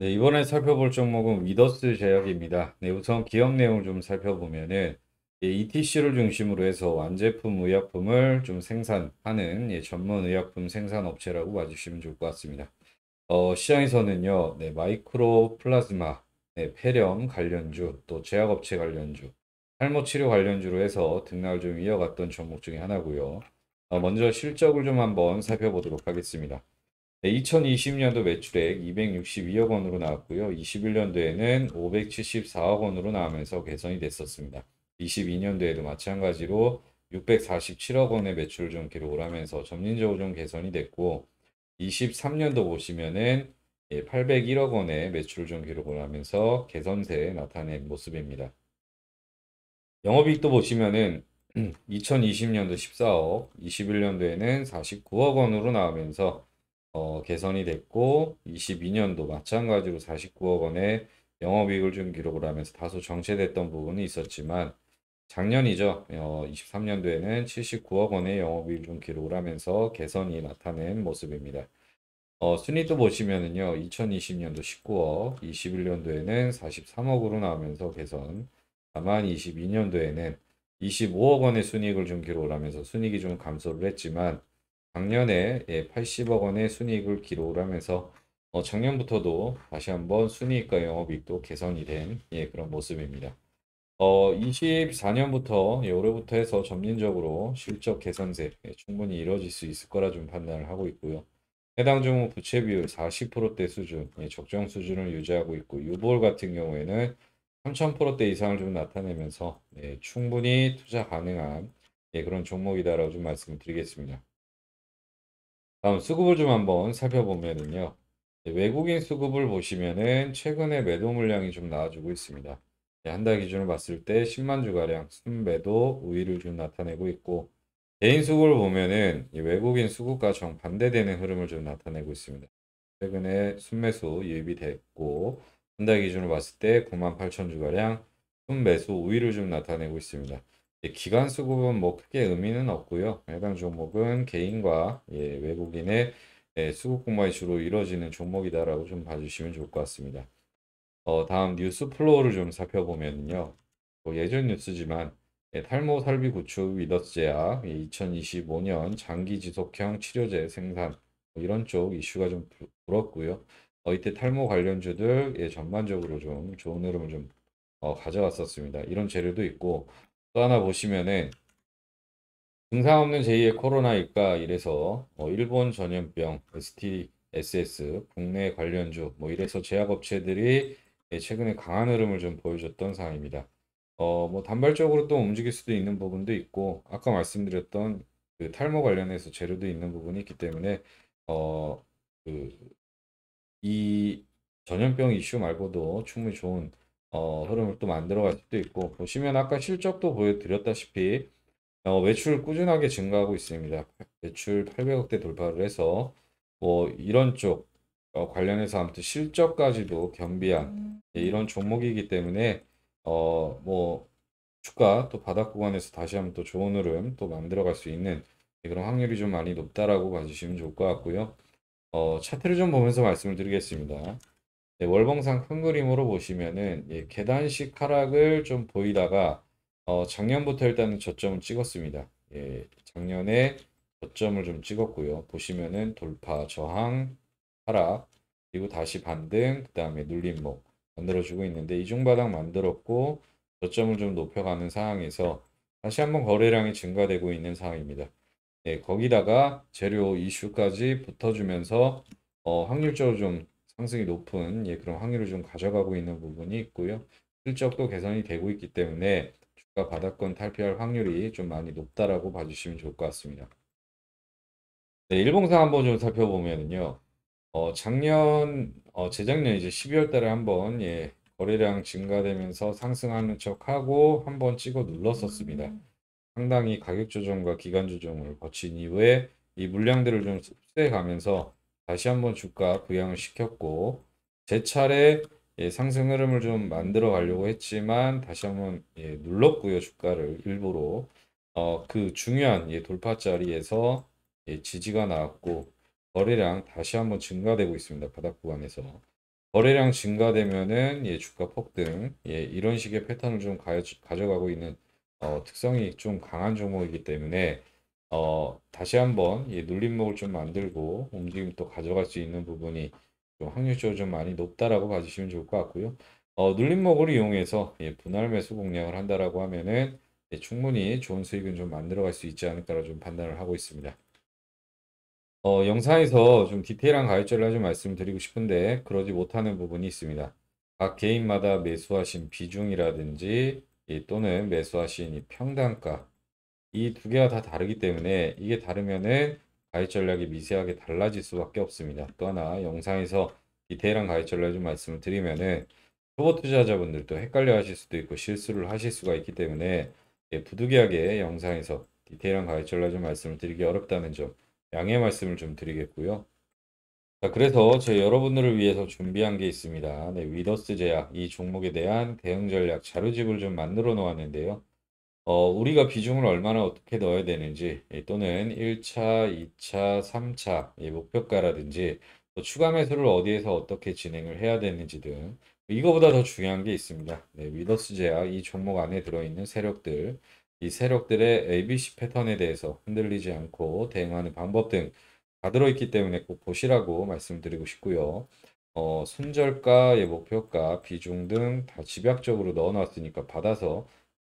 네, 이번에 살펴볼 종목은 위더스 제약입니다. 네, 우선 기업 내용을 좀 살펴보면은 예, ETC를 중심으로 해서 완제품 의약품을 좀 생산하는 예, 전문 의약품 생산업체라고 봐주시면 좋을 것 같습니다. 어, 시장에서는요, 네, 마이크로 플라즈마, 네, 폐렴 관련주, 또 제약업체 관련주, 탈모 치료 관련주로 해서 등락을 좀 이어갔던 종목 중에 하나고요. 어, 먼저 실적을 좀 한번 살펴보도록 하겠습니다. 2020년도 매출액 262억 원으로 나왔고요. 21년도에는 574억 원으로 나오면서 개선이 됐었습니다. 22년도에도 마찬가지로 647억 원의 매출을 좀 기록을 하면서 점진적으로 좀 개선이 됐고 23년도 보시면은 801억 예, 원의 매출을 좀 기록을 하면서 개선세 나타낸 모습입니다. 영업이익도 보시면은 2020년도 14억, 21년도에는 49억 원으로 나오면서 어, 개선이 됐고 22년도 마찬가지로 49억 원의 영업이익을 준 기록을 하면서 다소 정체됐던 부분이 있었지만 작년이죠. 어, 23년도에는 79억 원의 영업이익 을준 기록을 하면서 개선이 나타낸 모습입니다. 어, 순위도 보시면은요. 2020년도 19억, 21년도에는 43억으로 나오면서 개선. 다만 22년도에는 25억 원의 순이익을 준 기록을 하면서 순이익이 좀 감소를 했지만 작년에 예, 80억 원의 순이익을 기록을 하면서 어, 작년부터도 다시 한번 순이익과 영업이익도 개선이 된 예, 그런 모습입니다. 어, 24년부터 예, 올해부터 해서 점진적으로 실적 개선세 예, 충분히 이뤄질 수 있을 거라 좀 판단을 하고 있고요. 해당 종목 부채 비율 40%대 수준, 예, 적정 수준을 유지하고 있고 유보월 같은 경우에는 3000%대 이상을 좀 나타내면서 예, 충분히 투자 가능한 예, 그런 종목이다라고 좀 말씀드리겠습니다. 다음 수급을 좀 한번 살펴보면은요. 외국인 수급을 보시면은 최근에 매도 물량이 좀 나와주고 있습니다. 한 달 기준으로 봤을 때 10만 주가량 순매도 우위를 좀 나타내고 있고 개인 수급을 보면은 외국인 수급과 정반대되는 흐름을 좀 나타내고 있습니다. 최근에 순매수 유입이 됐고 한 달 기준으로 봤을 때9 8 0 0 0 주가량 순매수 우위를 좀 나타내고 있습니다. 예, 기간 수급은 뭐 크게 의미는 없고요. 해당 종목은 개인과 예, 외국인의 예, 수급 공모에 주로 이루어지는 종목이다라고 좀 봐주시면 좋을 것 같습니다. 어, 다음 뉴스 플로우를 좀 살펴보면요. 뭐 예전 뉴스지만 예, 탈모 살비 구축 위더스제약 예, 2025년 장기 지속형 치료제 생산 뭐 이런 쪽 이슈가 좀 불었고요. 어, 이때 탈모 관련주들 예, 전반적으로 좀 좋은 흐름을 좀 어, 가져왔었습니다. 이런 재료도 있고 또 하나 보시면은 증상 없는 제2의 코로나일까 이래서 뭐 일본 전염병 STSS 국내 관련주 뭐 이래서 제약업체들이 예, 최근에 강한 흐름을 좀 보여줬던 상황입니다. 어 뭐 단발적으로 또 움직일 수도 있는 부분도 있고 아까 말씀드렸던 그 탈모 관련해서 재료도 있는 부분이 있기 때문에 어 그 이 전염병 이슈 말고도 충분히 좋은 어, 흐름을 또 만들어갈 수도 있고 보시면 아까 실적도 보여드렸다시피 어, 매출 꾸준하게 증가하고 있습니다. 매출 800억대 돌파를 해서 뭐 이런 쪽 어, 관련해서 아무튼 실적까지도 겸비한 예, 음. 이런 종목이기 때문에 어, 뭐 주가 또 바닥 구간에서 다시 한번 또 좋은 흐름 또 만들어갈 수 있는 예, 그런 확률이 좀 많이 높다라고 봐주시면 좋을 것 같고요. 어, 차트를 좀 보면서 말씀을 드리겠습니다. 네, 월봉상 큰 그림으로 보시면은 예, 계단식 하락을 좀 보이다가 어, 작년부터 일단은 저점을 찍었습니다. 예, 작년에 저점을 좀 찍었고요. 보시면은 돌파, 저항, 하락, 그리고 다시 반등, 그 다음에 눌림목 만들어주고 있는데 이중바닥 만들었고 저점을 좀 높여가는 상황에서 다시 한번 거래량이 증가되고 있는 상황입니다. 예, 거기다가 재료 이슈까지 붙어주면서 어, 확률적으로 좀 상승이 높은 예, 그런 확률을 좀 가져가고 있는 부분이 있고요. 실적도 개선이 되고 있기 때문에 주가 바닥권 탈피할 확률이 좀 많이 높다라고 봐주시면 좋을 것 같습니다. 네, 일봉상 한번 좀 살펴보면요. 어, 작년, 어, 재작년 이제 12월 달에 한번 예, 거래량 증가되면서 상승하는 척하고 한번 찍어 눌렀었습니다. 음. 상당히 가격 조정과 기간 조정을 거친 이후에 이 물량들을 좀 흡수해 가면서 다시 한번 주가 부양을 시켰고 제 차례 예, 상승 흐름을 좀 만들어 가려고 했지만 다시 한번 예, 눌렀고요 주가를 일부러 어, 그 중요한 예, 돌파 자리에서 예, 지지가 나왔고 거래량 다시 한번 증가되고 있습니다 바닥 구간에서 거래량 증가되면은 예, 주가 폭등 예, 이런 식의 패턴을 좀 가, 져가고 있는 어, 특성이 좀 강한 종목이기 때문에 어, 다시 한번 예, 눌림목을 좀 만들고 움직임 또 가져갈 수 있는 부분이 좀 확률적으로 좀 많이 높다라고 봐주시면 좋을 것 같고요. 어, 눌림목을 이용해서 예, 분할 매수 공략을 한다라고 하면은 예, 충분히 좋은 수익은 좀 만들어갈 수 있지 않을까라고 좀 판단을 하고 있습니다. 어, 영상에서 좀 디테일한 가이드를 좀 말씀드리고 싶은데 그러지 못하는 부분이 있습니다. 각 개인마다 매수하신 비중이라든지 예, 또는 매수하신 평단가 이두 개가 다 다르기 때문에 이게 다르면은 가입 전략이 미세하게 달라질 수밖에 없습니다. 또 하나 영상에서 디테일한 가입 전략 좀 말씀을 드리면은 초보 투자자분들도 헷갈려 하실 수도 있고 실수를 하실 수가 있기 때문에 예, 부득이하게 영상에서 디테일한 가입 전략 좀 말씀을 드리기 어렵다는 점 양해 말씀을 좀 드리겠고요. 자, 그래서 제 여러분들을 위해서 준비한 게 있습니다. 네, 위더스 제약 이 종목에 대한 대응 전략 자료집을 좀 만들어 놓았는데요. 어, 우리가 비중을 얼마나 어떻게 넣어야 되는지 예, 또는 1차, 2차, 3차 예, 목표가라든지 또 추가 매수를 어디에서 어떻게 진행을 해야 되는지 등 이거보다 더 중요한 게 있습니다. 네, 위더스 제약 이 종목 안에 들어있는 세력들 이 세력들의 ABC 패턴에 대해서 흔들리지 않고 대응하는 방법 등 다 들어있기 때문에 꼭 보시라고 말씀드리고 싶고요. 어, 손절가, 예, 목표가, 비중 등 다 집약적으로 넣어놨으니까 받아서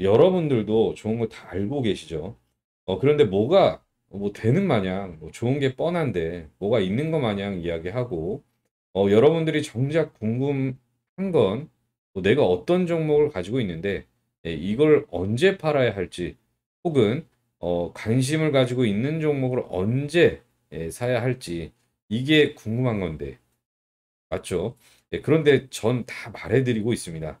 여러분들도 좋은 거 다 알고 계시죠. 어, 그런데 뭐가 뭐 되는 마냥 뭐 좋은 게 뻔한데 뭐가 있는 거 마냥 이야기하고 어, 여러분들이 정작 궁금한 건 뭐 내가 어떤 종목을 가지고 있는데 예, 이걸 언제 팔아야 할지 혹은 어, 관심을 가지고 있는 종목을 언제 예, 사야 할지 이게 궁금한 건데 맞죠? 예, 그런데 전 다 말해드리고 있습니다.